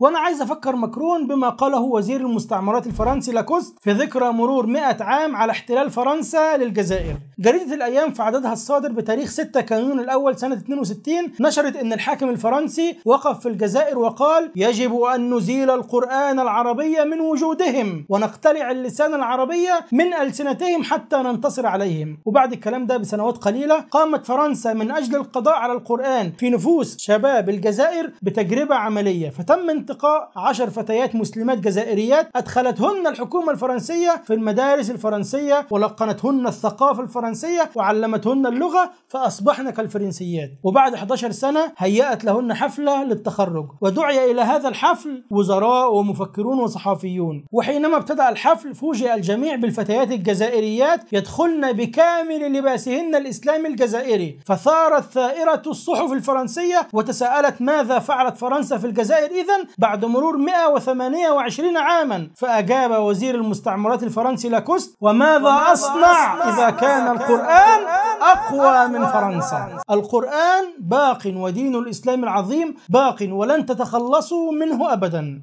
وانا عايز افكر مكرون بما قاله وزير المستعمرات الفرنسي لاكوست في ذكرى مرور 100 عام على احتلال فرنسا للجزائر جريدة الايام في عددها الصادر بتاريخ 6 كانون الاول سنة 62 نشرت ان الحاكم الفرنسي وقف في الجزائر وقال يجب ان نزيل القرآن العربي من وجودهم ونقتلع اللسان العربية من ألسنتهم حتى ننتصر عليهم وبعد الكلام ده بسنوات قليلة قامت فرنسا من أجل القضاء على القرآن في نفوس شباب الجزائر بتجربة عملية فتم المنطقة عشر فتيات مسلمات جزائريات أدخلتهن الحكومة الفرنسية في المدارس الفرنسية ولقنتهن الثقافة الفرنسية وعلمتهن اللغة فأصبحن كالفرنسيات وبعد 11 سنة هيأت لهن حفلة للتخرج ودعي إلى هذا الحفل وزراء ومفكرون وصحافيون وحينما ابتدأ الحفل فوجئ الجميع بالفتيات الجزائريات يدخلن بكامل لباسهن الإسلامي الجزائري فثارت ثائرة الصحف الفرنسية وتساءلت ماذا فعلت فرنسا في الجزائر إذا بعد مرور 128 عاما فأجاب وزير المستعمرات الفرنسي لاكوست وماذا أصنع إذا كان القرآن أقوى من فرنسا القرآن باق ودين الإسلام العظيم باق ولن تتخلصوا منه أبدا